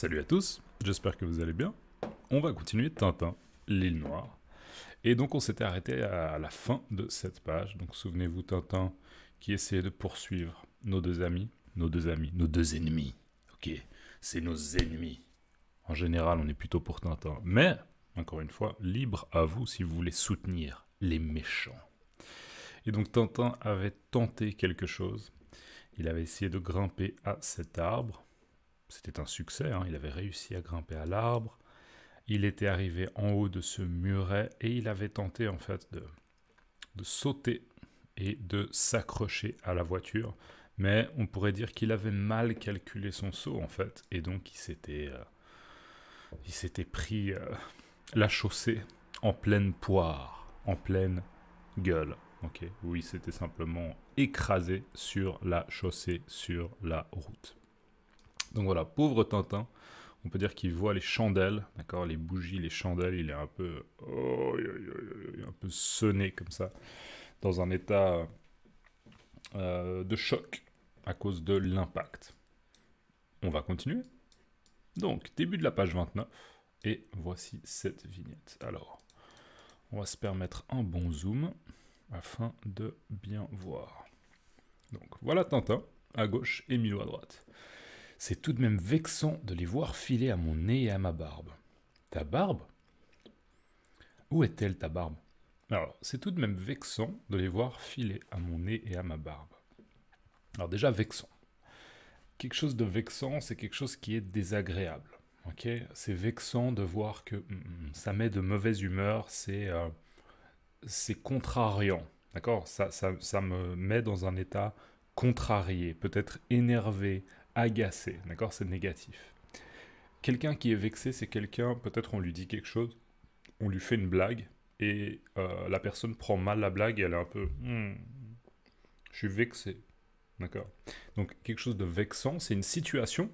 Salut à tous, j'espère que vous allez bien. On va continuer Tintin, l'île noire. Et donc on s'était arrêté à la fin de cette page. Donc souvenez-vous Tintin qui essayait de poursuivre nos deux amis, nos deux amis, nos deux ennemis. Ok, c'est nos ennemis. En général, on est plutôt pour Tintin. Mais, encore une fois, libre à vous si vous voulez soutenir les méchants. Et donc Tintin avait tenté quelque chose. Il avait essayé de grimper à cet arbre c'était un succès, hein. il avait réussi à grimper à l'arbre, il était arrivé en haut de ce muret et il avait tenté en fait de, sauter et de s'accrocher à la voiture. Mais on pourrait dire qu'il avait mal calculé son saut en fait et donc il s'était, euh, pris euh, la chaussée en pleine poire, en pleine gueule. Ou oui, c'était simplement écrasé sur la chaussée, sur la route. Donc voilà, pauvre Tintin, on peut dire qu'il voit les chandelles, d'accord, les bougies, les chandelles, il est un peu, oh, un peu sonné comme ça, dans un état euh, de choc à cause de l'impact. On va continuer. Donc, début de la page 29, et voici cette vignette. Alors, on va se permettre un bon zoom afin de bien voir. Donc, voilà Tintin à gauche et Milo à droite. C'est tout de même vexant de les voir filer à mon nez et à ma barbe. Ta barbe Où est-elle ta barbe Alors, c'est tout de même vexant de les voir filer à mon nez et à ma barbe. Alors déjà vexant. Quelque chose de vexant, c'est quelque chose qui est désagréable. Ok, c'est vexant de voir que mm, mm, ça met de mauvaise humeur, c'est euh, contrariant, d'accord ça, ça, me met dans un état contrarié, peut-être énervé, agacé, d'accord C'est négatif. Quelqu'un qui est vexé, c'est quelqu'un, peut-être on lui dit quelque chose, on lui fait une blague, et euh, la personne prend mal la blague et elle est un peu hmm, je suis vexé. D'accord Donc quelque chose de vexant, c'est une situation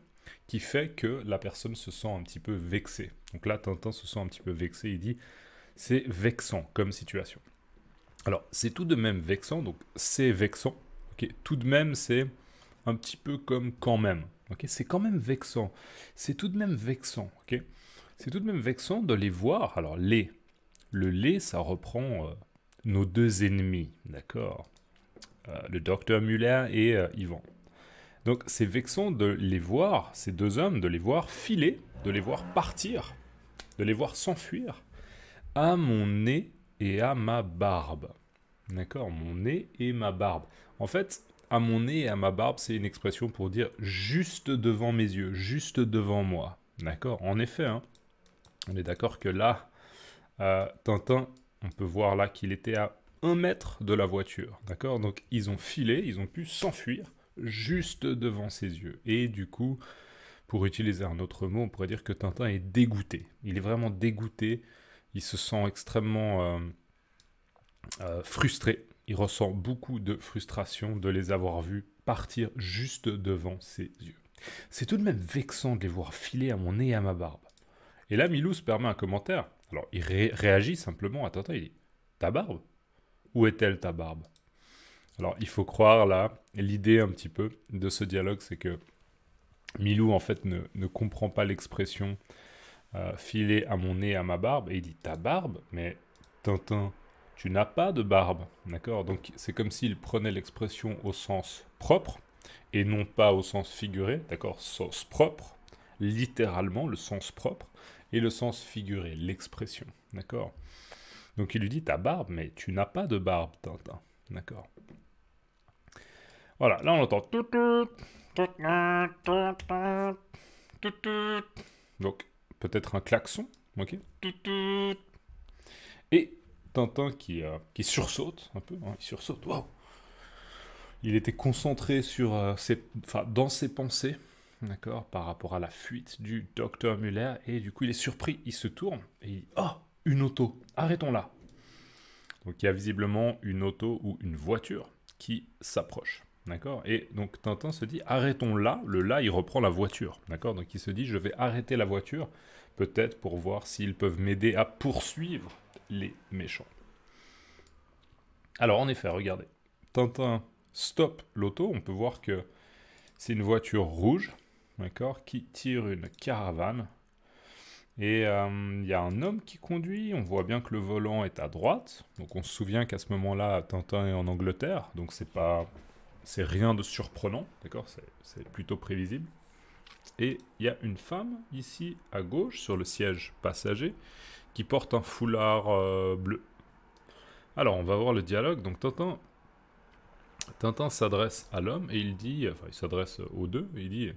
qui fait que la personne se sent un petit peu vexée. Donc là, Tintin se sent un petit peu vexé, il dit c'est vexant comme situation. Alors, c'est tout de même vexant, donc c'est vexant. Ok, Tout de même, c'est un petit peu comme quand même. ok c'est quand même vexant. C'est tout de même vexant. ok c'est tout de même vexant de les voir. Alors, les. Le lait, ça reprend euh, nos deux ennemis, d'accord euh, Le docteur Muller et euh, Yvan. Donc, c'est vexant de les voir, ces deux hommes, de les voir filer, de les voir partir, de les voir s'enfuir à mon nez et à ma barbe. D'accord Mon nez et ma barbe. En fait, à mon nez et à ma barbe, c'est une expression pour dire juste devant mes yeux, juste devant moi. D'accord En effet, hein. on est d'accord que là, euh, Tintin, on peut voir là qu'il était à un mètre de la voiture. D'accord Donc ils ont filé, ils ont pu s'enfuir juste devant ses yeux. Et du coup, pour utiliser un autre mot, on pourrait dire que Tintin est dégoûté. Il est vraiment dégoûté. Il se sent extrêmement euh, euh, frustré il ressent beaucoup de frustration de les avoir vus partir juste devant ses yeux. C'est tout de même vexant de les voir filer à mon nez et à ma barbe. Et là, Milou se permet un commentaire. Alors, il réagit simplement. à attends, il dit Ta barbe Où est-elle ta barbe Alors, il faut croire là, l'idée un petit peu de ce dialogue, c'est que Milou, en fait, ne, comprend pas l'expression euh, filer à mon nez, à ma barbe. Et il dit Ta barbe Mais Tintin, tu n'as pas de barbe. D'accord Donc c'est comme s'il prenait l'expression au sens propre et non pas au sens figuré. D'accord Sens propre, littéralement le sens propre et le sens figuré, l'expression. D'accord Donc il lui dit ta barbe, mais tu n'as pas de barbe, Tintin. D'accord Voilà, là on entend. Donc peut-être un klaxon. Ok Et Tintin qui, euh, qui sursaute un peu. Hein, il sursaute. Waouh Il était concentré sur, euh, ses, dans ses pensées, d'accord, par rapport à la fuite du docteur Muller. Et du coup, il est surpris. Il se tourne et il dit Oh ah, Une auto Arrêtons » Donc, il y a visiblement une auto ou une voiture qui s'approche. D'accord Et donc Tintin se dit arrêtons Arrêtons-la !» Le là, il reprend la voiture. D'accord Donc il se dit je vais arrêter la voiture, peut-être pour voir s'ils peuvent m'aider à poursuivre les méchants. Alors en effet, regardez. Tintin stop l'auto, on peut voir que c'est une voiture rouge, d'accord, qui tire une caravane. Et euh, il y a un homme qui conduit, on voit bien que le volant est à droite. Donc on se souvient qu'à ce moment-là, Tintin est en Angleterre, donc c'est pas c'est rien de surprenant, d'accord C'est plutôt prévisible. Et il y a une femme ici à gauche sur le siège passager qui porte un foulard euh, bleu. Alors, on va voir le dialogue. Donc, Tintin, Tintin s'adresse à l'homme et il dit, enfin, il s'adresse aux deux il dit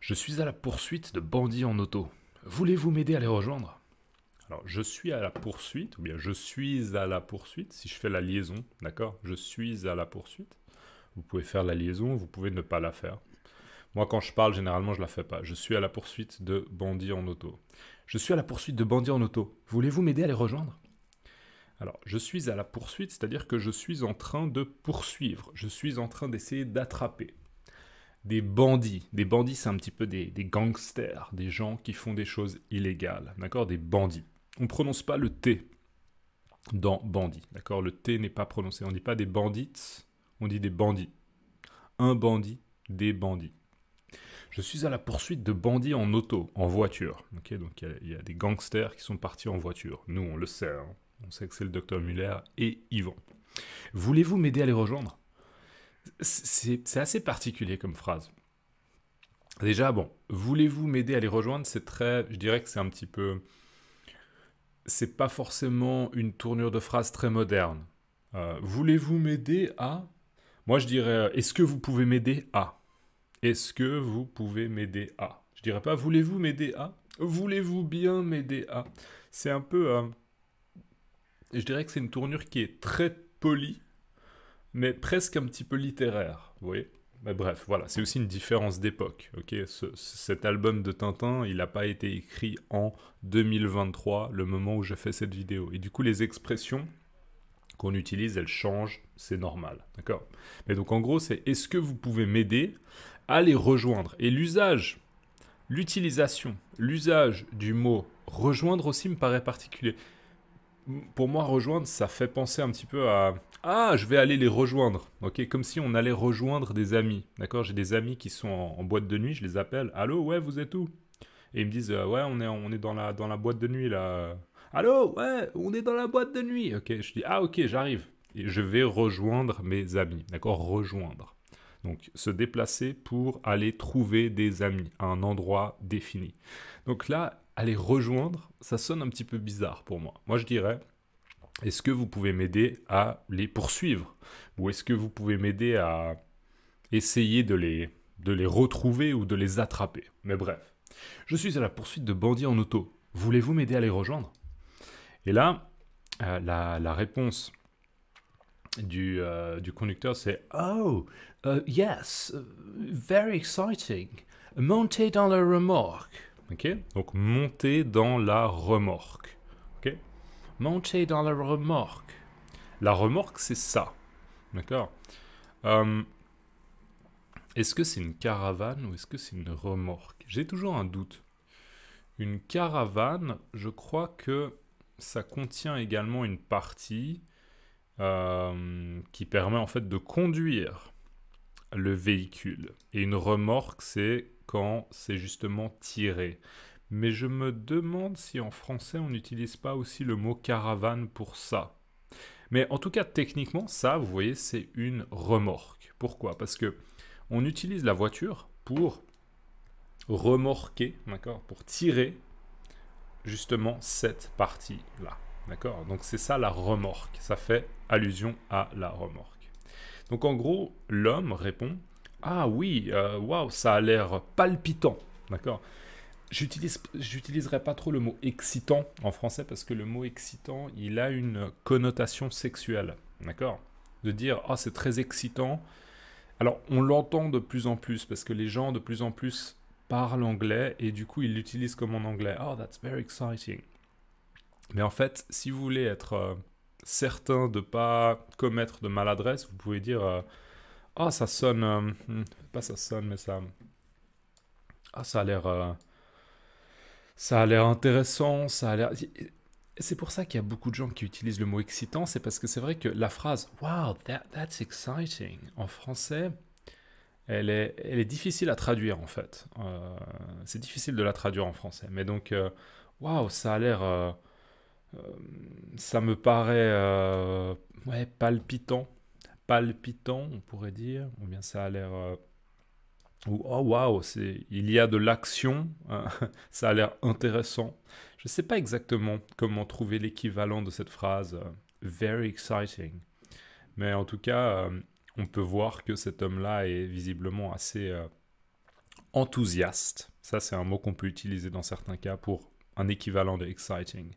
Je suis à la poursuite de bandits en auto. Voulez-vous m'aider à les rejoindre Alors, je suis à la poursuite, ou bien je suis à la poursuite, si je fais la liaison, d'accord Je suis à la poursuite. Vous pouvez faire la liaison, vous pouvez ne pas la faire. Moi, quand je parle, généralement, je la fais pas. Je suis à la poursuite de bandits en auto. Je suis à la poursuite de bandits en auto. Voulez-vous m'aider à les rejoindre Alors, je suis à la poursuite, c'est-à-dire que je suis en train de poursuivre. Je suis en train d'essayer d'attraper des bandits. Des bandits, c'est un petit peu des, gangsters, des gens qui font des choses illégales. D'accord Des bandits. On ne prononce pas le T dans bandit. D'accord Le T n'est pas prononcé. On ne dit pas des bandits, on dit des bandits. Un bandit, des bandits. Je suis à la poursuite de bandits en auto, en voiture. Okay, donc il y, a des gangsters qui sont partis en voiture. Nous, on le sait. Hein. On sait que c'est le docteur Muller et Yvan. Voulez-vous m'aider à les rejoindre C'est assez particulier comme phrase. Déjà, bon, voulez-vous m'aider à les rejoindre C'est très, je dirais que c'est un petit peu, c'est pas forcément une tournure de phrase très moderne. Euh, voulez-vous m'aider à Moi, je dirais, est-ce que vous pouvez m'aider à est-ce que vous pouvez m'aider à Je dirais pas voulez-vous m'aider à Voulez-vous bien m'aider à C'est un peu. Euh, je dirais que c'est une tournure qui est très polie, mais presque un petit peu littéraire. Vous voyez mais bref, voilà, c'est aussi une différence d'époque. Ok, cet album de Tintin, il n'a pas été écrit en 2023, le moment où je fais cette vidéo. Et du coup, les expressions qu'on utilise, elles changent, c'est normal, d'accord Mais donc en gros, c'est est-ce que vous pouvez m'aider Aller rejoindre. Et l'usage, l'utilisation, l'usage du mot rejoindre aussi me paraît particulier. Pour moi, rejoindre, ça fait penser un petit peu à ah, je vais aller les rejoindre. Ok, comme si on allait rejoindre des amis. D'accord, j'ai des amis qui sont en, boîte de nuit, je les appelle. Allô, ouais, vous êtes où Et ils me disent euh, ouais, on est on est dans la dans la boîte de nuit là. Allô, ouais, on est dans la boîte de nuit. Ok, je dis ah ok, j'arrive. Et je vais rejoindre mes amis. D'accord, rejoindre. Donc se déplacer pour aller trouver des amis à un endroit défini. Donc là, aller rejoindre, ça sonne un petit peu bizarre pour moi. Moi je dirais, est-ce que vous pouvez m'aider à les poursuivre Ou est-ce que vous pouvez m'aider à essayer de les, de les retrouver ou de les attraper Mais bref, je suis à la poursuite de bandits en auto. Voulez-vous m'aider à les rejoindre Et là, euh, la, réponse du, euh, du, conducteur, c'est Oh, Uh, yes, uh, very exciting. Monter dans la remorque. Ok, donc monter dans la remorque. Ok, monter dans la remorque. La remorque, c'est ça. D'accord euh, Est-ce que c'est une caravane ou est-ce que c'est une remorque J'ai toujours un doute. Une caravane, je crois que ça contient également une partie euh, qui permet en fait de conduire le véhicule. Et une remorque, c'est quand c'est justement tiré. Mais je me demande si en français on n'utilise pas aussi le mot caravane pour ça. Mais en tout cas, techniquement, ça, vous voyez, c'est une remorque. Pourquoi Parce que on utilise la voiture pour remorquer, d'accord, pour tirer justement cette partie-là, d'accord. Donc c'est ça la remorque. Ça fait allusion à la remorque. Donc en gros, l'homme répond Ah oui, euh, waouh, ça a l'air palpitant. D'accord J'utiliserai pas trop le mot excitant en français parce que le mot excitant, il a une connotation sexuelle. D'accord De dire Ah, c'est très excitant. Alors, on l'entend de plus en plus parce que les gens de plus en plus parlent anglais et du coup, ils l'utilisent comme en anglais. Oh, that's very exciting. Mais en fait, si vous voulez être euh, certains de pas commettre de maladresse, vous pouvez dire euh, Ah, ça sonne. Euh, hmm, pas ça sonne, mais ça. Ah, ça a l'air. Euh, ça a l'air intéressant, ça a l'air. C'est pour ça qu'il y a beaucoup de gens qui utilisent le mot excitant, c'est parce que c'est vrai que la phrase Wow, that's exciting en français, elle est, elle est difficile à traduire en fait. c'est difficile de la traduire en français. Mais donc, Wow, ça a l'air euh, ça me paraît euh, ouais, palpitant. Palpitant, on pourrait dire. Ou bien ça a l'air euh, oh waouh, il y a de l'action, hein. ça a l'air intéressant. Je ne sais pas exactement comment trouver l'équivalent de cette phrase very exciting, mais en tout cas, on peut voir que cet homme-là est visiblement assez enthousiaste. Ça, c'est un mot qu'on peut utiliser dans certains cas pour un équivalent de exciting.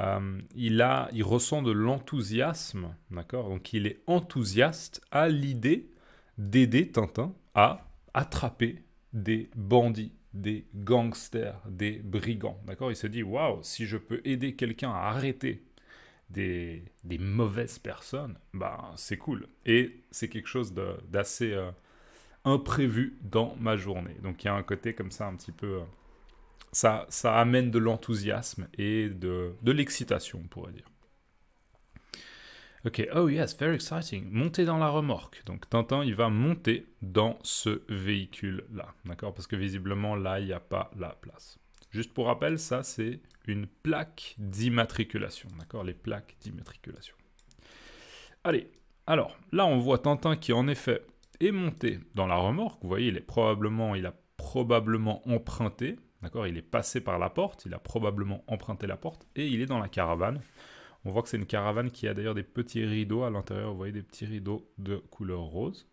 Euh, il, a, il ressent de l'enthousiasme, d'accord Donc il est enthousiaste à l'idée d'aider Tintin à attraper des bandits, des gangsters, des brigands, d'accord Il se dit waouh, si je peux aider quelqu'un à arrêter des, mauvaises personnes, bah c'est cool. Et c'est quelque chose d'assez euh, imprévu dans ma journée. Donc il y a un côté comme ça un petit peu. Euh, ça, amène de l'enthousiasme et de, l'excitation, on pourrait dire. Ok, oh yes, very exciting. Monter dans la remorque. Donc Tintin, il va monter dans ce véhicule-là. D'accord Parce que visiblement, là, il n'y a pas la place. Juste pour rappel, ça, c'est une plaque d'immatriculation. D'accord Les plaques d'immatriculation. Allez, alors là, on voit Tintin qui, en effet, est monté dans la remorque. Vous voyez, il, est probablement, il a probablement emprunté D'accord Il est passé par la porte, il a probablement emprunté la porte et il est dans la caravane. On voit que c'est une caravane qui a d'ailleurs des petits rideaux à l'intérieur. Vous voyez des petits rideaux de couleur rose.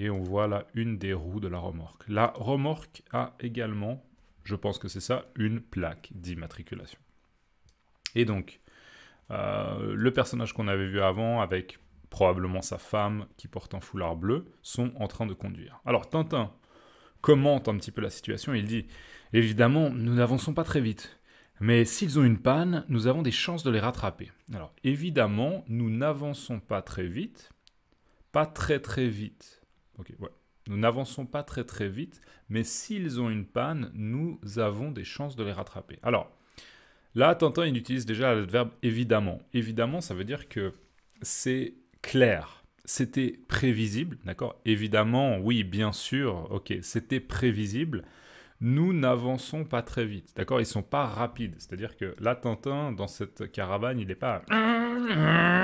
Et on voit là une des roues de la remorque. La remorque a également, je pense que c'est ça, une plaque d'immatriculation. Et donc, euh, le personnage qu'on avait vu avant avec probablement sa femme qui porte un foulard bleu, sont en train de conduire. Alors Tintin, commente un petit peu la situation. Il dit Évidemment, nous n'avançons pas très vite. Mais s'ils ont une panne, nous avons des chances de les rattraper. Alors, évidemment, nous n'avançons pas très vite. Pas très très vite. Ok, ouais. Nous n'avançons pas très très vite, mais s'ils ont une panne, nous avons des chances de les rattraper. Alors, là, Tintin, il utilise déjà l'adverbe évidemment. Évidemment, ça veut dire que c'est clair c'était prévisible, d'accord Évidemment, oui, bien sûr, ok, c'était prévisible. Nous n'avançons pas très vite, d'accord Ils sont pas rapides, c'est-à-dire que là, Tintin, dans cette caravane, il n'est pas...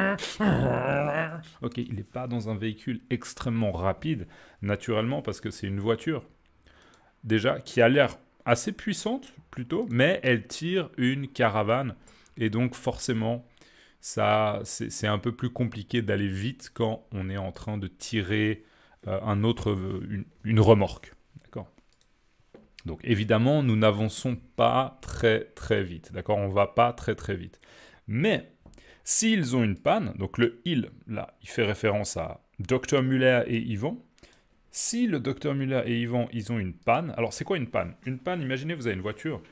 Ok, il n'est pas dans un véhicule extrêmement rapide, naturellement, parce que c'est une voiture, déjà, qui a l'air assez puissante, plutôt, mais elle tire une caravane, et donc forcément ça, c'est un peu plus compliqué d'aller vite quand on est en train de tirer euh, un autre, euh, une, remorque. D'accord Donc évidemment, nous n'avançons pas très très vite. D'accord On va pas très très vite. Mais s'ils ont une panne, donc le il, là, il fait référence à Dr Muller et Yvan. Si le Dr Muller et Yvan, ils ont une panne, alors c'est quoi une panne Une panne, imaginez, vous avez une voiture.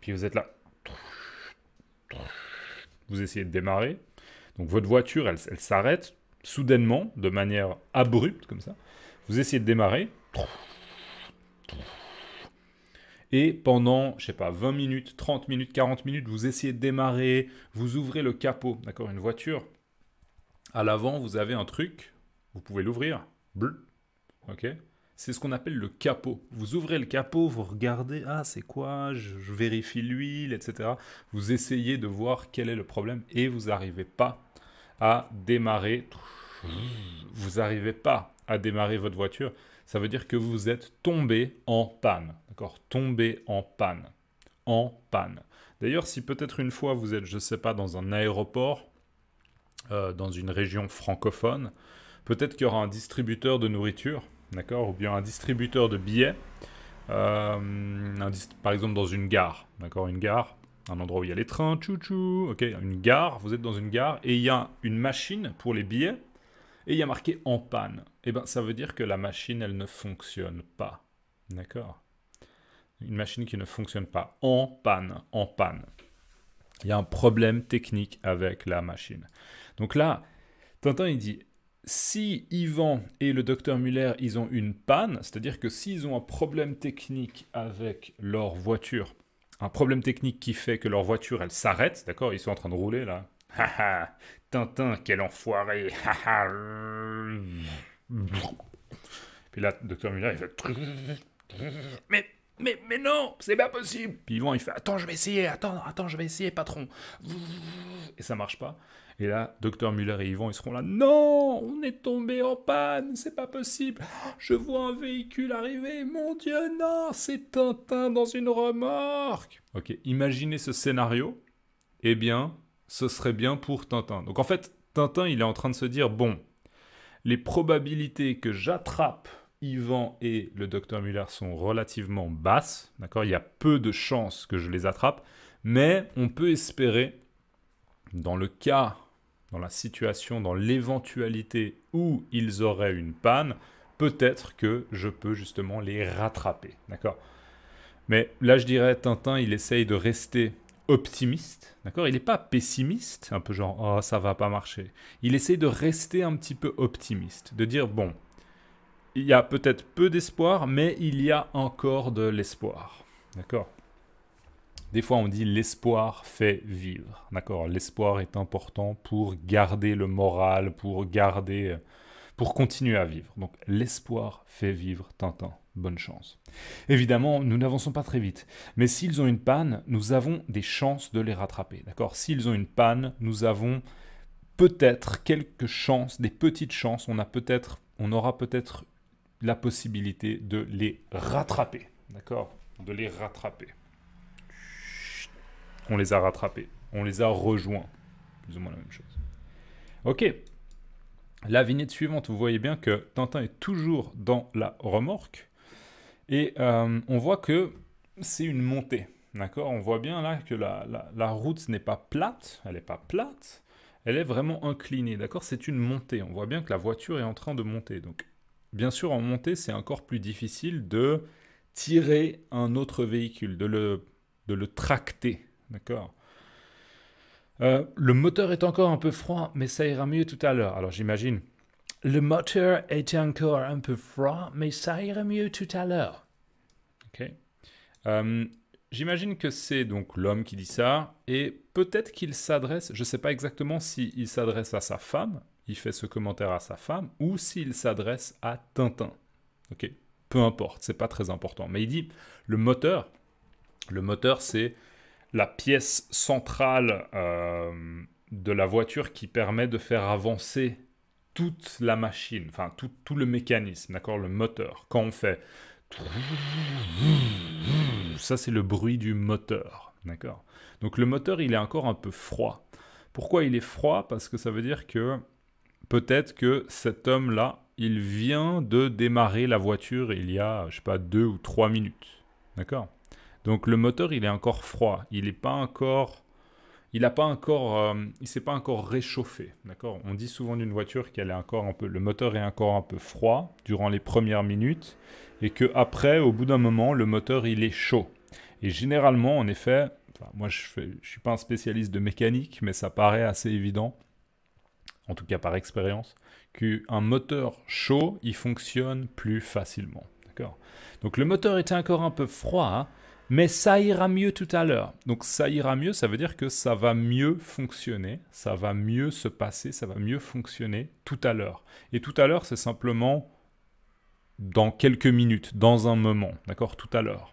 Puis vous êtes là vous essayez de démarrer. Donc votre voiture, elle, elle s'arrête soudainement, de manière abrupte, comme ça. Vous essayez de démarrer. Et pendant, je sais pas, 20 minutes, 30 minutes, 40 minutes, vous essayez de démarrer, vous ouvrez le capot, d'accord Une voiture, à l'avant, vous avez un truc, vous pouvez l'ouvrir. Ok c'est ce qu'on appelle le capot. Vous ouvrez le capot, vous regardez, ah c'est quoi, je, vérifie l'huile, etc. Vous essayez de voir quel est le problème et vous n'arrivez pas à démarrer. Vous n'arrivez pas à démarrer votre voiture. Ça veut dire que vous êtes tombé en panne. D'accord Tombé en panne. En panne. D'ailleurs, si peut-être une fois vous êtes, je ne sais pas, dans un aéroport, euh, dans une région francophone, peut-être qu'il y aura un distributeur de nourriture d'accord, ou bien un distributeur de billets, euh, par exemple dans une gare, d'accord, une gare, un endroit où il y a les trains, chouchou, ok, une gare, vous êtes dans une gare et il y a une machine pour les billets et il y a marqué en panne. Eh bien, ça veut dire que la machine, elle ne fonctionne pas, d'accord Une machine qui ne fonctionne pas, en panne, en panne. Il y a un problème technique avec la machine. Donc là, Tintin, il dit si Yvan et le docteur Muller, ils ont une panne, c'est-à-dire que s'ils ont un problème technique avec leur voiture, un problème technique qui fait que leur voiture, elle s'arrête, d'accord Ils sont en train de rouler, là. ha Tintin, quel enfoiré ha Puis là, docteur Muller, il fait... Mais... Mais, mais non, c'est pas possible. Puis Yvan, il fait Attends, je vais essayer, attends, attends, je vais essayer, patron. Et ça marche pas. Et là, docteur Muller et Yvan, ils seront là. Non, on est tombé en panne, c'est pas possible. Je vois un véhicule arriver. Mon Dieu, non, c'est Tintin dans une remorque. Ok, imaginez ce scénario. Eh bien, ce serait bien pour Tintin. Donc en fait, Tintin, il est en train de se dire, bon, les probabilités que j'attrape Yvan et le docteur Muller sont relativement basses, d'accord Il y a peu de chances que je les attrape, mais on peut espérer, dans le cas dans la situation, dans l'éventualité où ils auraient une panne, peut-être que je peux justement les rattraper. D'accord Mais là, je dirais, Tintin, il essaye de rester optimiste, d'accord Il n'est pas pessimiste, un peu genre oh ça va pas marcher. Il essaye de rester un petit peu optimiste, de dire bon, il y a peut-être peu d'espoir, mais il y a encore de l'espoir, d'accord des fois, on dit l'espoir fait vivre. D'accord L'espoir est important pour garder le moral, pour garder, pour continuer à vivre. Donc, l'espoir fait vivre Tintin. Bonne chance. Évidemment, nous n'avançons pas très vite. Mais s'ils ont une panne, nous avons des chances de les rattraper. D'accord S'ils ont une panne, nous avons peut-être quelques chances, des petites chances. On a peut-être, on aura peut-être la possibilité de les rattraper. D'accord De les rattraper on les a rattrapés. On les a rejoints. Plus ou moins la même chose. Ok. La vignette suivante, vous voyez bien que Tintin est toujours dans la remorque. Et euh, on voit que c'est une montée. D'accord On voit bien là que la, route n'est pas plate. Elle n'est pas plate. Elle est vraiment inclinée. D'accord C'est une montée. On voit bien que la voiture est en train de monter. Donc, bien sûr, en montée, c'est encore plus difficile de tirer un autre véhicule, de le tracter. D'accord. Euh, le moteur est encore un peu froid, mais ça ira mieux tout à l'heure. Alors j'imagine. Le moteur est encore un peu froid, mais ça ira mieux tout à l'heure. Ok. Euh, j'imagine que c'est donc l'homme qui dit ça, et peut-être qu'il s'adresse, je ne sais pas exactement s'il il s'adresse à sa femme, il fait ce commentaire à sa femme, ou s'il s'adresse à Tintin. Ok. Peu importe, c'est pas très important. Mais il dit le moteur. Le moteur, c'est la pièce centrale euh, de la voiture qui permet de faire avancer toute la machine, enfin tout, tout le mécanisme, d'accord, le moteur. Quand on fait ça, c'est le bruit du moteur, d'accord. Donc le moteur, il est encore un peu froid. Pourquoi il est froid Parce que ça veut dire que peut-être que cet homme-là, il vient de démarrer la voiture il y a, je sais pas, deux ou trois minutes, d'accord. Donc le moteur, il est encore froid, il n'est pas encore, il pas encore, euh, il s'est pas encore réchauffé, On dit souvent d'une voiture qu'elle est encore un peu, le moteur est encore un peu froid durant les premières minutes et que après, au bout d'un moment, le moteur il est chaud. Et généralement, en effet, moi je, ne suis pas un spécialiste de mécanique, mais ça paraît assez évident, en tout cas par expérience, qu'un moteur chaud, il fonctionne plus facilement. Donc le moteur était encore un peu froid, hein, mais ça ira mieux tout à l'heure. Donc ça ira mieux, ça veut dire que ça va mieux fonctionner, ça va mieux se passer, ça va mieux fonctionner tout à l'heure. Et tout à l'heure, c'est simplement dans quelques minutes, dans un moment, d'accord Tout à l'heure.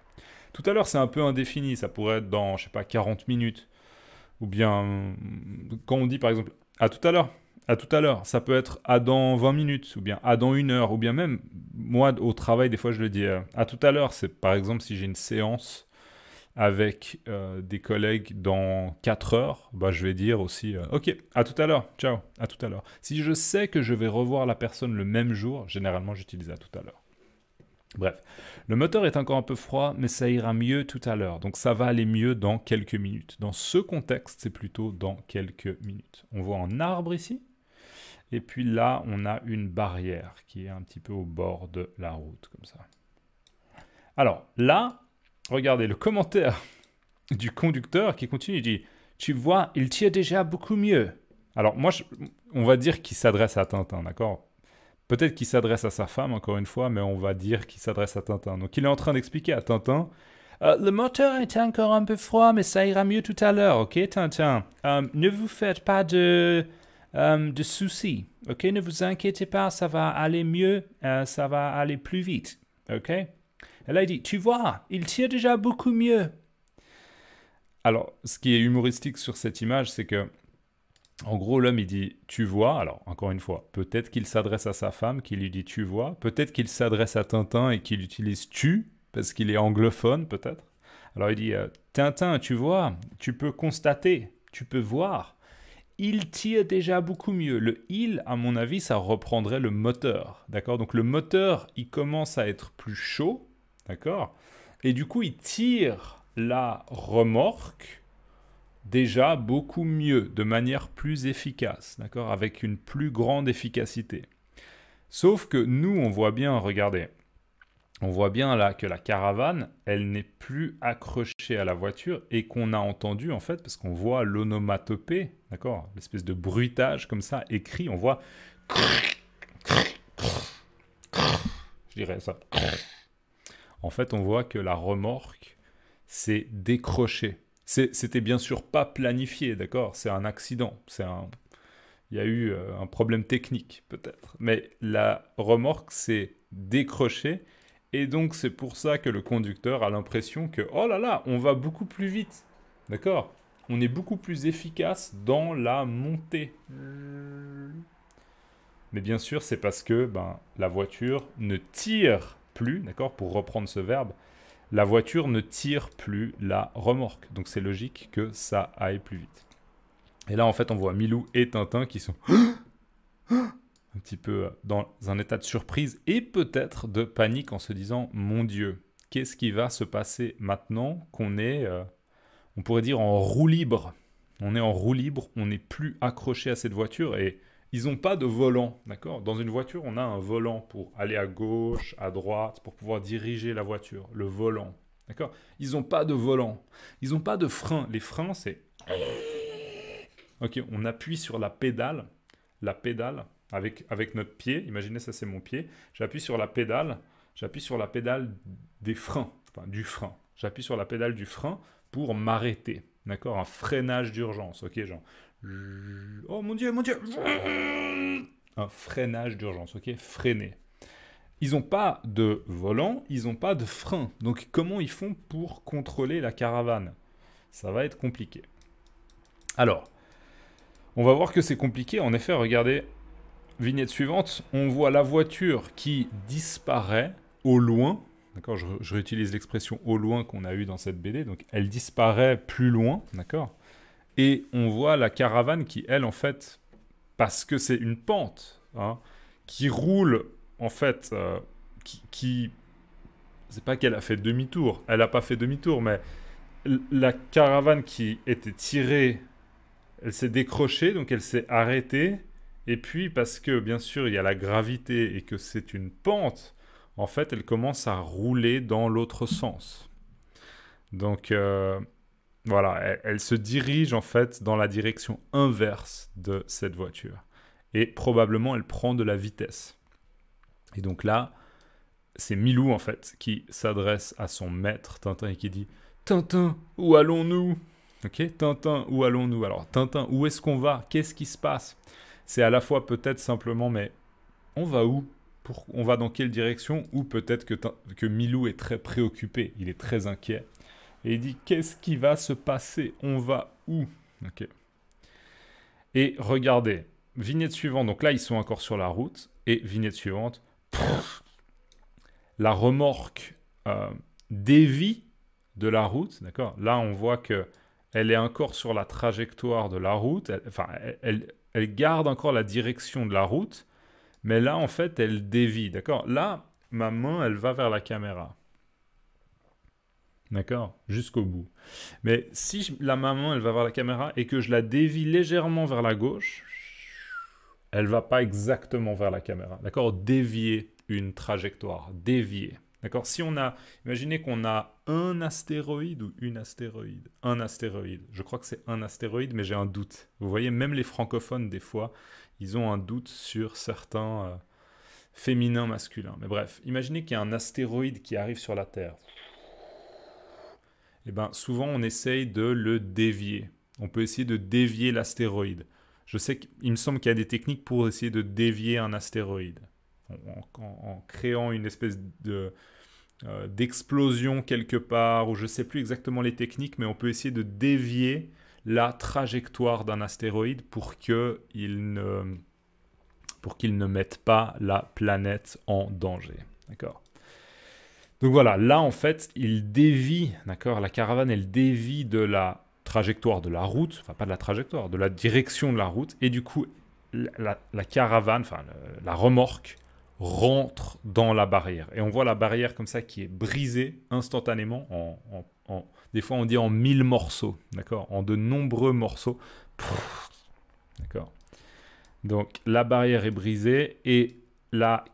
Tout à l'heure, c'est un peu indéfini, ça pourrait être dans, je sais pas, 40 minutes. Ou bien, quand on dit par exemple, à tout à l'heure, à tout à l'heure. Ça peut être à dans 20 minutes, ou bien à dans une heure, ou bien même, moi, au travail, des fois, je le dis euh, à tout à l'heure. C'est par exemple si j'ai une séance avec euh, des collègues dans 4 heures, bah, je vais dire aussi euh, Ok, à tout à l'heure, ciao, à tout à l'heure. Si je sais que je vais revoir la personne le même jour, généralement j'utilise à tout à l'heure. Bref, le moteur est encore un peu froid, mais ça ira mieux tout à l'heure. Donc ça va aller mieux dans quelques minutes. Dans ce contexte, c'est plutôt dans quelques minutes. On voit un arbre ici. Et puis là, on a une barrière qui est un petit peu au bord de la route, comme ça. Alors là, regardez le commentaire du conducteur qui continue, il dit Tu vois, il tire déjà beaucoup mieux. Alors, moi, on va dire qu'il s'adresse à Tintin, d'accord Peut-être qu'il s'adresse à sa femme, encore une fois, mais on va dire qu'il s'adresse à Tintin. Donc, il est en train d'expliquer à Tintin euh, Le moteur est encore un peu froid, mais ça ira mieux tout à l'heure, ok, Tintin euh, Ne vous faites pas de. Euh, de soucis, ok Ne vous inquiétez pas, ça va aller mieux, ça va aller plus vite, ok elle a dit, tu vois, il tire déjà beaucoup mieux. Alors, ce qui est humoristique sur cette image, c'est que, en gros, l'homme, il dit, tu vois, alors, encore une fois, peut-être qu'il s'adresse à sa femme, qui lui dit, tu vois, peut-être qu'il s'adresse à Tintin et qu'il utilise tu, parce qu'il est anglophone, peut-être. Alors, il dit, euh, Tintin, tu vois, tu peux constater, tu peux voir. Il tire déjà beaucoup mieux. Le il, à mon avis, ça reprendrait le moteur. D'accord Donc le moteur, il commence à être plus chaud. D'accord Et du coup, il tire la remorque déjà beaucoup mieux, de manière plus efficace, d'accord Avec une plus grande efficacité. Sauf que nous, on voit bien, regardez, on voit bien là que la caravane, elle n'est plus accrochée à la voiture et qu'on a entendu en fait, parce qu'on voit l'onomatopée, d'accord L'espèce de bruitage comme ça, écrit, on voit... Je dirais ça en fait, on voit que la remorque s'est décrochée. C'était bien sûr pas planifié, d'accord C'est un accident, c'est un... Il y a eu euh, un problème technique, peut-être. Mais la remorque s'est décrochée, et donc c'est pour ça que le conducteur a l'impression que, oh là là, on va beaucoup plus vite, d'accord On est beaucoup plus efficace dans la montée. Hmm. Mais bien sûr, c'est parce que ben, la voiture ne tire plus, d'accord, pour reprendre ce verbe, la voiture ne tire plus la remorque. Donc c'est logique que ça aille plus vite. Et là, en fait, on voit Milou et Tintin qui sont un petit peu dans un état de surprise et peut-être de panique en se disant Mon Dieu, qu'est-ce qui va se passer maintenant qu'on est, euh, on pourrait dire, en roue libre On est en roue libre, on n'est plus accroché à cette voiture et ils n'ont pas de volant, d'accord Dans une voiture, on a un volant pour aller à gauche, à droite, pour pouvoir diriger la voiture, le volant, d'accord Ils n'ont pas de volant, ils n'ont pas de frein. Les freins, c'est... Ok, on appuie sur la pédale, la pédale, avec, avec notre pied, imaginez ça c'est mon pied, j'appuie sur la pédale, j'appuie sur la pédale des freins, enfin du frein, j'appuie sur la pédale du frein pour m'arrêter, d'accord Un freinage d'urgence, ok genre Oh mon dieu, mon dieu Un freinage d'urgence, ok Freiner. Ils n'ont pas de volant, ils n'ont pas de frein. Donc comment ils font pour contrôler la caravane Ça va être compliqué. Alors, on va voir que c'est compliqué. En effet, regardez, vignette suivante, on voit la voiture qui disparaît au loin. D'accord je, réutilise l'expression au loin qu'on a eu dans cette BD. Donc elle disparaît plus loin, d'accord et on voit la caravane qui, elle, en fait, parce que c'est une pente, hein, qui roule, en fait, euh, qui, C'est pas qu'elle a fait demi-tour, elle n'a pas fait demi-tour, mais la caravane qui était tirée, elle s'est décrochée, donc elle s'est arrêtée. Et puis, parce que, bien sûr, il y a la gravité et que c'est une pente, en fait, elle commence à rouler dans l'autre sens. Donc... Euh, voilà, elle, se dirige en fait dans la direction inverse de cette voiture. Et probablement, elle prend de la vitesse. Et donc là, c'est Milou en fait qui s'adresse à son maître Tintin et qui dit Tintin, où allons-nous Ok, Tintin, où allons-nous Alors, Tintin, où est-ce qu'on va Qu'est-ce qui se passe C'est à la fois peut-être simplement, mais on va où On va dans quelle direction Ou peut-être que, que Milou est très préoccupé, il est très inquiet et il dit Qu'est-ce qui va se passer On va où Ok. Et regardez, vignette suivante. Donc là, ils sont encore sur la route. Et vignette suivante. la remorque euh, dévie de la route. D'accord Là, on voit que elle est encore sur la trajectoire de la route. Elle, enfin, elle garde encore la direction de la route. Mais là, en fait, elle dévie. D'accord Là, ma main, elle va vers la caméra. D'accord Jusqu'au bout. Mais si la maman, elle va voir la caméra et que je la dévie légèrement vers la gauche, elle va pas exactement vers la caméra. D'accord Dévier une trajectoire. Dévier. D'accord Si on a, imaginez qu'on a un astéroïde ou une astéroïde. Un astéroïde. Je crois que c'est un astéroïde, mais j'ai un doute. Vous voyez, même les francophones, des fois, ils ont un doute sur certains euh, féminins, masculins. Mais bref, imaginez qu'il y a un astéroïde qui arrive sur la Terre eh ben, souvent on essaye de le dévier. On peut essayer de dévier l'astéroïde. Je sais qu'il me semble qu'il y a des techniques pour essayer de dévier un astéroïde en, créant une espèce de euh, d'explosion quelque part, ou je ne sais plus exactement les techniques, mais on peut essayer de dévier la trajectoire d'un astéroïde pour qu'il ne, pour qu'il ne mette pas la planète en danger. D'accord donc voilà, là en fait, il dévie, d'accord, la caravane, elle dévie de la trajectoire de la route, enfin pas de la trajectoire, de la direction de la route, et du coup, la, caravane, enfin la remorque, rentre dans la barrière. Et on voit la barrière comme ça qui est brisée instantanément des fois on dit en mille morceaux, d'accord, en de nombreux morceaux. D'accord. Donc la barrière est brisée et la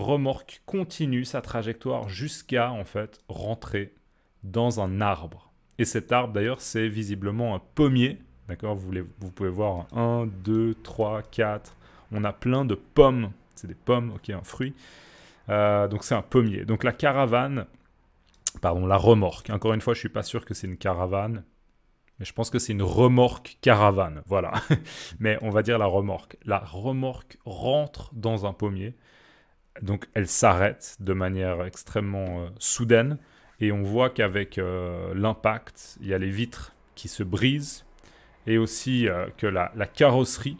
remorque continue sa trajectoire jusqu'à en fait rentrer dans un arbre. Et cet arbre d'ailleurs c'est visiblement un pommier. D'accord vous, vous, pouvez voir 1, 2, 3, 4. On a plein de pommes. C'est des pommes, ok, un fruit. Euh, donc c'est un pommier. Donc la caravane, pardon, la remorque. Encore une fois, je ne suis pas sûr que c'est une caravane. Mais je pense que c'est une remorque caravane. Voilà. mais on va dire la remorque. La remorque rentre dans un pommier donc elle s'arrête de manière extrêmement euh, soudaine et on voit qu'avec euh, l'impact, il y a les vitres qui se brisent et aussi euh, que la, carrosserie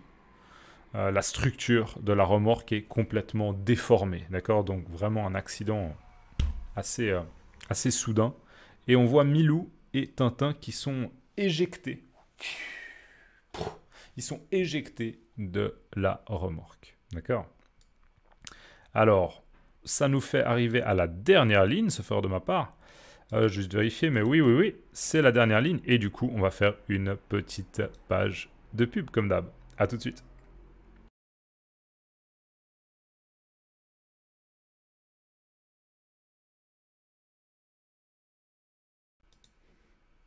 la structure de la remorque est complètement déformée. D'accord Donc vraiment un accident assez, assez soudain. Et on voit Milou et Tintin qui sont éjectés. Ils sont éjectés de la remorque. D'accord alors, ça nous fait arriver à la dernière ligne, ce fort de ma part. Euh, juste vérifier, mais oui, oui, oui, c'est la dernière ligne. Et du coup, on va faire une petite page de pub, comme d'hab. A tout de suite.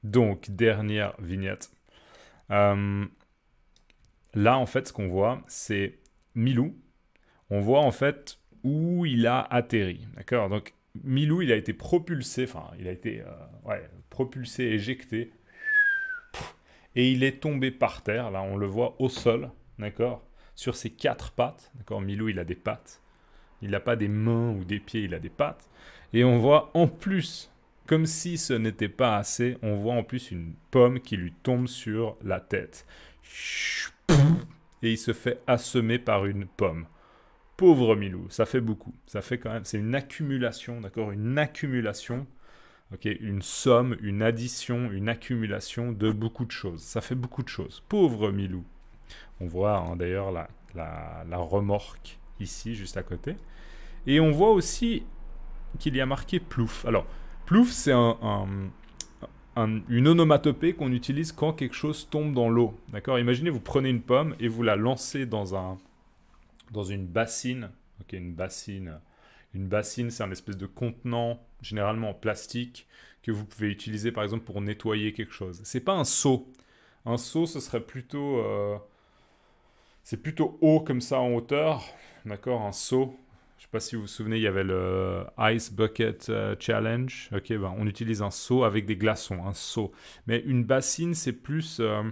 Donc, dernière vignette. Euh, là, en fait, ce qu'on voit, c'est Milou. On voit, en fait, où il a atterri. D'accord Donc, Milou, il a été propulsé, enfin, il a été euh, propulsé, éjecté, et il est tombé par terre. Là, on le voit au sol, d'accord Sur ses quatre pattes, d'accord Milou, il a des pattes. Il n'a pas des mains ou des pieds, il a des pattes. Et on voit en plus, comme si ce n'était pas assez, on voit en plus une pomme qui lui tombe sur la tête. Et il se fait assommer par une pomme. Pauvre Milou, ça fait beaucoup. Ça fait quand même, c'est une accumulation, d'accord Une accumulation, ok Une somme, une addition, une accumulation de beaucoup de choses. Ça fait beaucoup de choses. Pauvre Milou. On voit hein, d'ailleurs la, remorque ici, juste à côté. Et on voit aussi qu'il y a marqué plouf. Alors, plouf, c'est un, une onomatopée qu'on utilise quand quelque chose tombe dans l'eau. D'accord Imaginez, vous prenez une pomme et vous la lancez dans un, dans une bassine. Ok, une bassine. Une bassine, c'est un espèce de contenant, généralement en plastique, que vous pouvez utiliser par exemple pour nettoyer quelque chose. C'est pas un seau. Un seau, ce serait plutôt. Euh, c'est plutôt haut comme ça en hauteur. D'accord Un seau. Je sais pas si vous vous souvenez, il y avait le Ice Bucket euh, Challenge. Ok, ben, on utilise un seau avec des glaçons, un seau. Mais une bassine, c'est plus. Euh,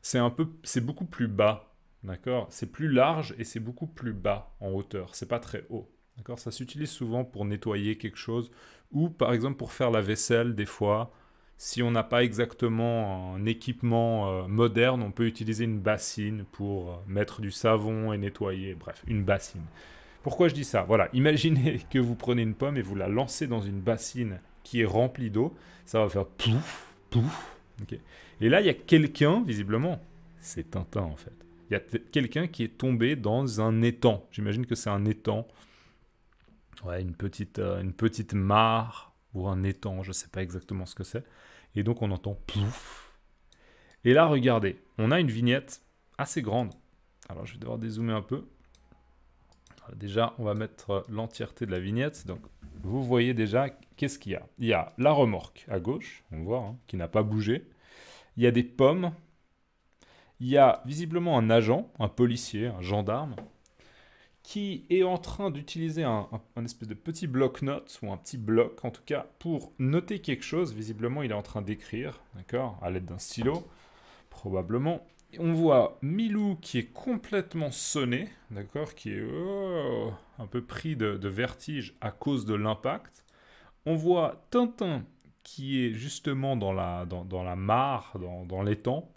c'est un peu. C'est beaucoup plus bas. C'est plus large et c'est beaucoup plus bas en hauteur. C'est pas très haut. D'accord Ça s'utilise souvent pour nettoyer quelque chose ou par exemple pour faire la vaisselle des fois. Si on n'a pas exactement un équipement euh, moderne, on peut utiliser une bassine pour euh, mettre du savon et nettoyer. Bref, une bassine. Pourquoi je dis ça Voilà, imaginez que vous prenez une pomme et vous la lancez dans une bassine qui est remplie d'eau. Ça va faire pouf, pouf. Et là, il y a quelqu'un, visiblement, c'est Tintin en fait il y a quelqu'un qui est tombé dans un étang. J'imagine que c'est un étang. Ouais, une petite, euh, une petite mare ou un étang, je ne sais pas exactement ce que c'est. Et donc on entend pouf. Et là, regardez, on a une vignette assez grande. Alors je vais devoir dézoomer un peu. déjà, on va mettre euh, l'entièreté de la vignette. Donc vous voyez déjà qu'est-ce qu'il y a. Il y a la remorque à gauche, on voit, hein, qui n'a pas bougé. Il y a des pommes il y a visiblement un agent, un policier, un gendarme, qui est en train d'utiliser un, espèce de petit bloc-notes, ou un petit bloc en tout cas, pour noter quelque chose. Visiblement, il est en train d'écrire, d'accord À l'aide d'un stylo, probablement. on voit Milou qui est complètement sonné, d'accord Qui est oh, un peu pris de, vertige à cause de l'impact. On voit Tintin qui est justement dans la, dans, la mare, dans l'étang,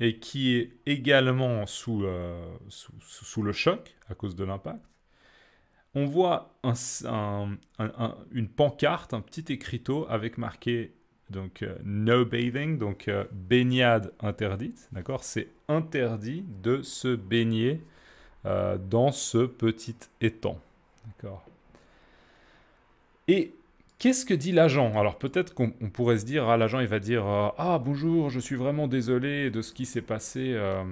et qui est également euh, sous, sous, le choc à cause de l'impact, on voit un, une pancarte, un petit écriteau avec marqué donc euh, no bathing, donc euh, baignade interdite, d'accord C'est interdit de se baigner dans ce petit étang, d'accord Et Qu'est-ce que dit l'agent Alors peut-être qu'on pourrait se dire, ah, l'agent il va dire euh, Ah bonjour, je suis vraiment désolé de ce qui s'est passé. Euh, euh,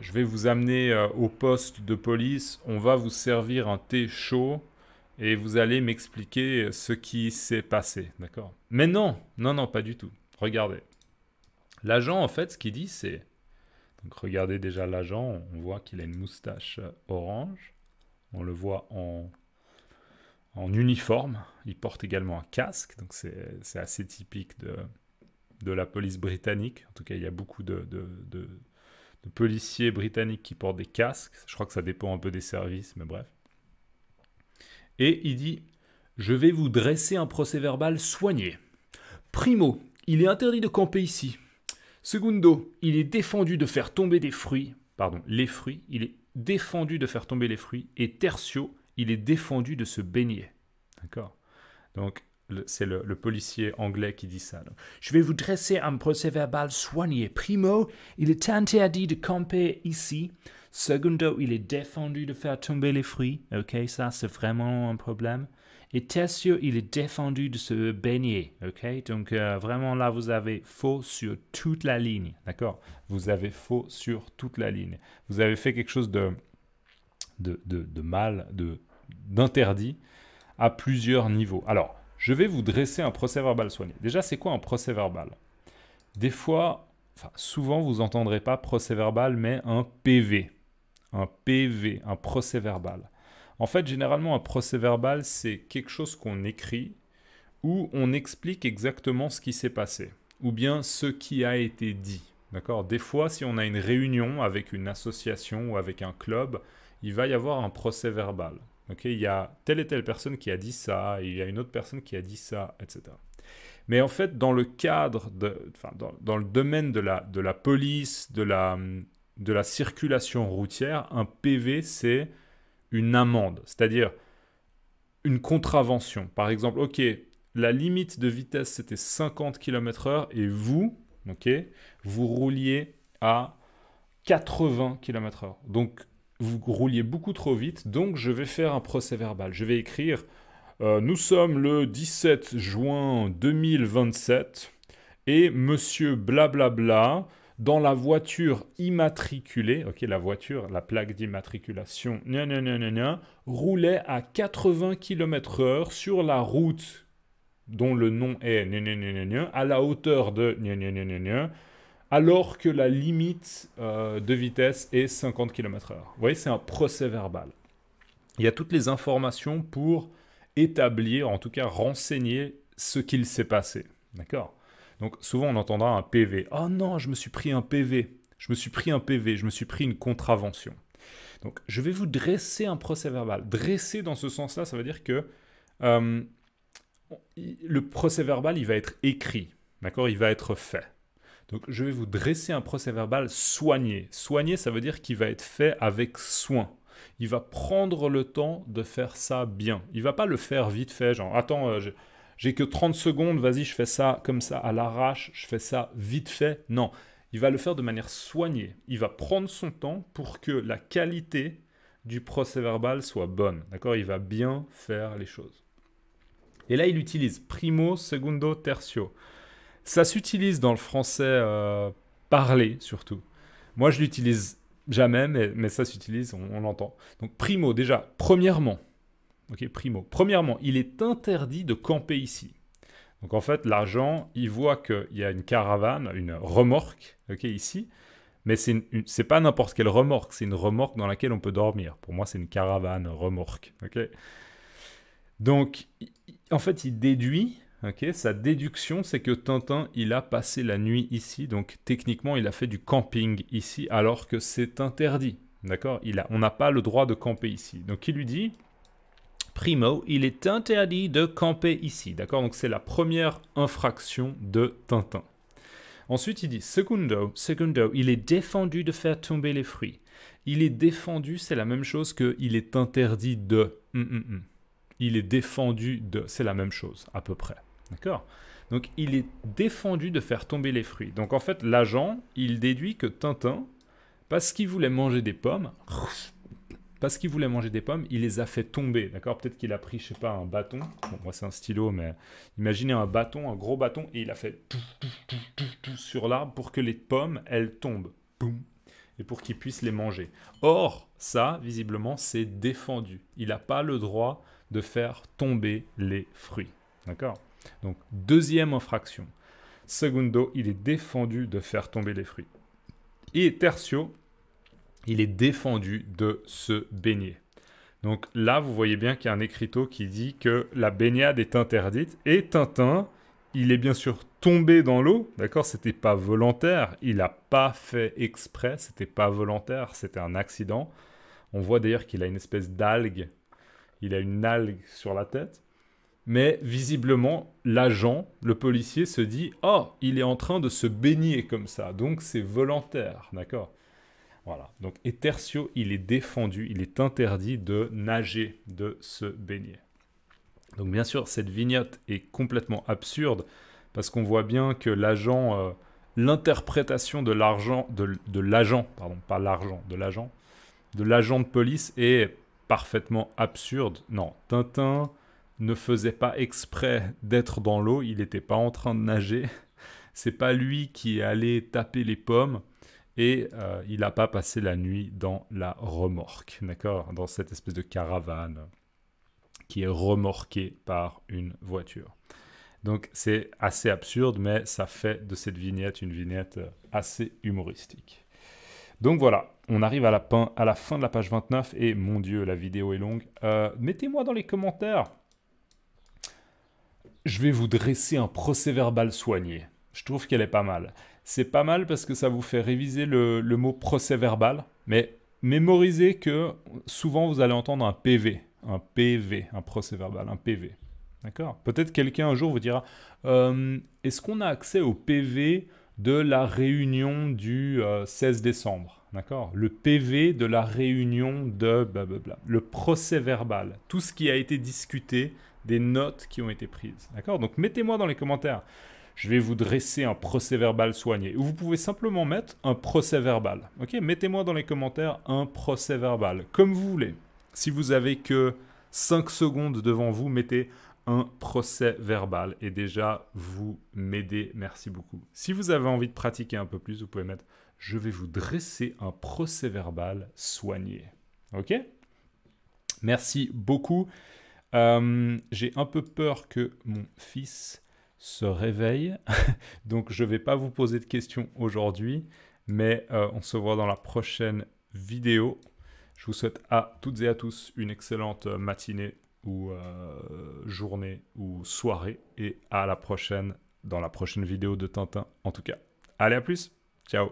je vais vous amener au poste de police. On va vous servir un thé chaud et vous allez m'expliquer ce qui s'est passé. D'accord Mais non, non, non, pas du tout. Regardez. L'agent, en fait, ce qu'il dit, c'est. Donc regardez déjà l'agent, on voit qu'il a une moustache orange. On le voit en en uniforme. il porte également un casque, donc c'est assez typique de, la police britannique. En tout cas, il y a beaucoup de, policiers britanniques qui portent des casques. Je crois que ça dépend un peu des services, mais bref. Et il dit Je vais vous dresser un procès verbal soigné. Primo, il est interdit de camper ici. Segundo, il est défendu de faire tomber des fruits. Pardon, les fruits. Il est défendu de faire tomber les fruits. Et tertio, il est défendu de se baigner. D'accord Donc, c'est le, policier anglais qui dit ça. je vais vous dresser un procès-verbal soigné. Primo, il est interdit de camper ici. Secondo, il est défendu de faire tomber les fruits. Ok, ça c'est vraiment un problème. Et tertio, il est défendu de se baigner. Ok, donc euh, vraiment là vous avez faux sur toute la ligne. D'accord Vous avez faux sur toute la ligne. Vous avez fait quelque chose de, de mal, de d'interdit à plusieurs niveaux. Alors, je vais vous dresser un procès-verbal soigné. Déjà, c'est quoi un procès-verbal Des fois, souvent, vous n'entendrez pas procès-verbal, mais un PV. Un PV, un procès-verbal. En fait, généralement, un procès-verbal, c'est quelque chose qu'on écrit où on explique exactement ce qui s'est passé ou bien ce qui a été dit. D'accord Des fois, si on a une réunion avec une association ou avec un club, il va y avoir un procès-verbal il y a telle et telle personne qui a dit ça, il y a une autre personne qui a dit ça, etc. Mais en fait, dans le cadre, de, enfin, dans, dans, le domaine de la, de la police, de la, de la circulation routière, un PV, c'est une amende, c'est-à-dire une contravention. Par exemple, OK, la limite de vitesse, c'était 50 km/h, et vous, OK, vous rouliez à 80 km/h. Donc, vous rouliez beaucoup trop vite, donc je vais faire un procès verbal. Je vais écrire Nous sommes le 17 juin 2027 et monsieur blablabla dans la voiture immatriculée, ok, la voiture, la plaque d'immatriculation, roulait à 80 km/h sur la route dont le nom est à la hauteur de alors que la limite euh, de vitesse est 50 km/h. Vous voyez, c'est un procès verbal. Il y a toutes les informations pour établir, en tout cas renseigner ce qu'il s'est passé. D'accord Donc souvent on entendra un PV. Oh non, je me suis pris un PV. Je me suis pris un PV, je me suis pris une contravention. Donc je vais vous dresser un procès verbal. Dresser dans ce sens-là, ça veut dire que euh, le procès verbal, il va être écrit. D'accord Il va être fait. Donc je vais vous dresser un procès-verbal soigné. Soigné, ça veut dire qu'il va être fait avec soin. Il va prendre le temps de faire ça bien. Il va pas le faire vite fait, genre attends, euh, j'ai que 30 secondes, vas-y, je fais ça comme ça à l'arrache, je fais ça vite fait. Non, il va le faire de manière soignée. Il va prendre son temps pour que la qualité du procès-verbal soit bonne. D'accord Il va bien faire les choses. Et là, il utilise primo, segundo, tertio. Ça s'utilise dans le français euh, parlé surtout. Moi, je l'utilise jamais, mais, ça s'utilise, on, l'entend. Donc, primo, déjà, premièrement, ok, primo, premièrement, il est interdit de camper ici. Donc, en fait, l'argent, il voit qu'il y a une caravane, une remorque, ok, ici, mais c'est c'est pas n'importe quelle remorque, c'est une remorque dans laquelle on peut dormir. Pour moi, c'est une caravane, remorque, ok. Donc, en fait, il déduit Ok, sa déduction, c'est que Tintin, il a passé la nuit ici, donc techniquement, il a fait du camping ici, alors que c'est interdit. D'accord On n'a pas le droit de camper ici. Donc il lui dit, primo, il est interdit de camper ici. D'accord Donc c'est la première infraction de Tintin. Ensuite, il dit, Secondo, secondo, il est défendu de faire tomber les fruits. Il est défendu, c'est la même chose que il est interdit de. Hum, hum, hum il est défendu de... C'est la même chose, à peu près. D'accord Donc, il est défendu de faire tomber les fruits. Donc, en fait, l'agent, il déduit que Tintin, parce qu'il voulait manger des pommes, parce qu'il voulait manger des pommes, il les a fait tomber, d'accord Peut-être qu'il a pris, je sais pas, un bâton. Bon, moi, c'est un stylo, mais imaginez un bâton, un gros bâton, et il a fait tout, sur l'arbre pour que les pommes, elles tombent. Boum et pour qu'il puisse les manger. Or, ça, visiblement, c'est défendu. Il n'a pas le droit de faire tomber les fruits. D'accord Donc, deuxième infraction. Segundo, il est défendu de faire tomber les fruits. Et tertio, il est défendu de se baigner. Donc là, vous voyez bien qu'il y a un écriteau qui dit que la baignade est interdite. Et Tintin, il est bien sûr tombé dans l'eau, d'accord C'était pas volontaire, il n'a pas fait exprès, c'était pas volontaire, c'était un accident. On voit d'ailleurs qu'il a une espèce d'algue il a une algue sur la tête. Mais visiblement, l'agent, le policier, se dit Oh, il est en train de se baigner comme ça, donc c'est volontaire, d'accord Voilà. Donc, et tertio, il est défendu, il est interdit de nager, de se baigner. Donc, bien sûr, cette vignette est complètement absurde parce qu'on voit bien que l'agent, euh, l'interprétation de l'argent, de, de l'agent, pardon, pas l'argent, de l'agent, de l'agent de police est parfaitement absurde. Non, Tintin ne faisait pas exprès d'être dans l'eau, il n'était pas en train de nager. C'est pas lui qui est allé taper les pommes et euh, il n'a pas passé la nuit dans la remorque, d'accord Dans cette espèce de caravane qui est remorquée par une voiture. Donc c'est assez absurde, mais ça fait de cette vignette une vignette euh, assez humoristique. Donc voilà, on arrive à la, fin, de la page 29 et mon dieu, la vidéo est longue. Euh, mettez-moi dans les commentaires. Je vais vous dresser un procès verbal soigné. Je trouve qu'elle est pas mal. C'est pas mal parce que ça vous fait réviser le, mot procès verbal, mais mémorisez que souvent vous allez entendre un PV, un PV, un procès verbal, un PV. D'accord Peut-être quelqu'un un jour vous dira euh, est-ce qu'on a accès au PV de la réunion du 16 euh, décembre. D'accord Le PV de la réunion de blablabla. Le procès verbal. Tout ce qui a été discuté, des notes qui ont été prises. D'accord Donc mettez-moi dans les commentaires. Je vais vous dresser un procès verbal soigné. Ou vous pouvez simplement mettre un procès verbal. Ok Mettez-moi dans les commentaires un procès verbal. Comme vous voulez. Si vous avez que 5 secondes devant vous, mettez un procès verbal. Et déjà, vous m'aidez, merci beaucoup. Si vous avez envie de pratiquer un peu plus, vous pouvez mettre Je vais vous dresser un procès verbal soigné. Ok Merci beaucoup. Euh, j'ai un peu peur que mon fils se réveille, donc je vais pas vous poser de questions aujourd'hui, mais euh, on se voit dans la prochaine vidéo. Je vous souhaite à toutes et à tous une excellente euh, matinée, ou euh, journée ou soirée. Et à la prochaine, dans la prochaine vidéo de Tintin en tout cas. Allez, à plus. Ciao.